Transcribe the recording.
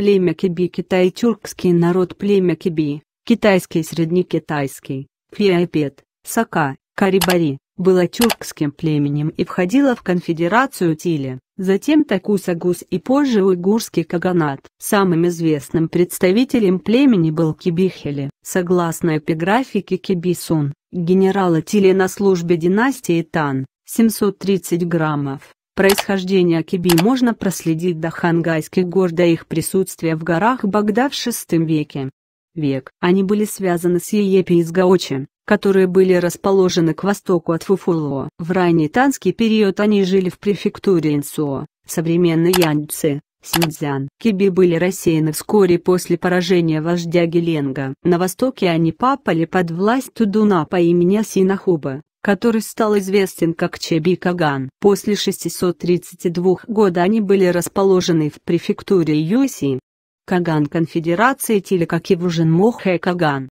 Племя Киби Китай Тюркский народ племя Киби, китайский среднекитайский, Фиапет, Сака, Карибари, было тюркским племенем и входило в конфедерацию Тиле, затем Такусагус и позже уйгурский каганат. Самым известным представителем племени был Кибихели. Согласно эпиграфике Кибисун, генерала Тиле на службе династии Тан, 730 граммов. Происхождение киби можно проследить до хангайских гор до их присутствия в горах Багдад в VI веке. Век. Они были связаны с Еепи из Гаочи, которые были расположены к востоку от Фуфуло. В ранний танский период они жили в префектуре Инсуо, современной Яньцы, Синьцзян. Киби были рассеяны вскоре после поражения вождя Геленга. На востоке они папали под власть Тудуна по имени Синахуба, который стал известен как Чеби Каган. После 632 года они были расположены в префектуре Юси. Каган конфедерации Тили как и Вужин Мохэ Каган,